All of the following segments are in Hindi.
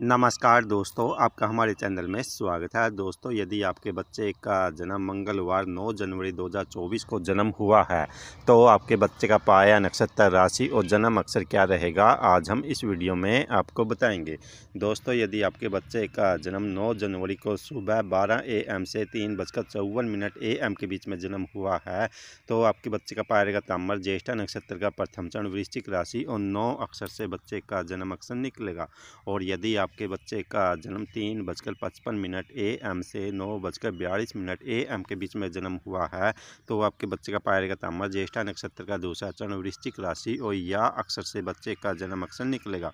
नमस्कार दोस्तों आपका हमारे चैनल में स्वागत है दोस्तों यदि आपके बच्चे का जन्म मंगलवार 9 जनवरी 2024 को जन्म हुआ है तो आपके बच्चे का पाया नक्षत्र राशि और जन्म अक्षर क्या रहेगा आज हम इस वीडियो में आपको बताएंगे दोस्तों यदि आपके बच्चे का जन्म 9 जनवरी को सुबह 12 एम से तीन बजकर चौवन मिनट एम के बीच में जन्म हुआ है तो आपके बच्चे का पाया रहेगा ताम्र ज्येष्ठा नक्षत्र का प्रथम चरण वृश्चिक राशि और नौ अक्षर से बच्चे का जन्म अक्षर निकलेगा और यदि आपके बच्चे का जन्म तीन बजकर पचपन मिनट ए एम से नौ बजकर बयालीस मिनट ए एम के बीच में जन्म हुआ है तो आपके बच्चे का पाएगा तामा ज्येष्ठा नक्षत्र का दूसरा चरण वृश्चिक राशि और या अक्षर से बच्चे का जन्म अक्षर निकलेगा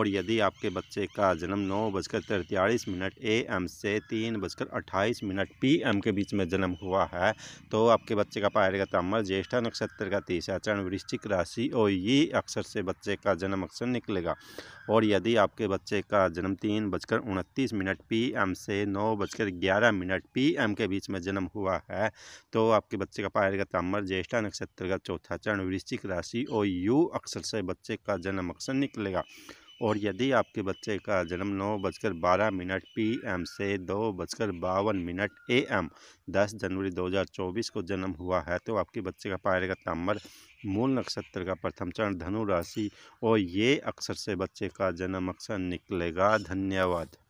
और यदि आपके बच्चे का जन्म नौ बजकर तैंतालीस मिनट ए एम से तीन बजकर अट्ठाईस मिनट पी एम के बीच में जन्म हुआ है तो आपके बच्चे का पाएगा तामा ज्येष्ठा नक्षत्र का तीसरा चरण वृश्चिक राशि और ये अक्षर से बच्चे का जन्म अक्षर निकलेगा और यदि आपके बच्चे का का जन्म तीन बजकर उनतीस मिनट पी एम से नौ बजकर ग्यारह मिनट पी एम के बीच में जन्म हुआ है तो आपके बच्चे का पाएगा ताम्र ज्येष्ठा नक्षत्र का चौथा चरण वृश्चिक राशि और यू अक्षर से बच्चे का जन्म अक्षर निकलेगा और यदि आपके बच्चे का जन्म नौ बजकर बारह मिनट पी एम से दो बजकर बावन मिनट ए एम दस जनवरी 2024 को जन्म हुआ है तो आपके बच्चे का पाया जाएगा मूल नक्षत्र का प्रथम चरण धनु राशि और ये अक्षर से बच्चे का जन्म अक्षर निकलेगा धन्यवाद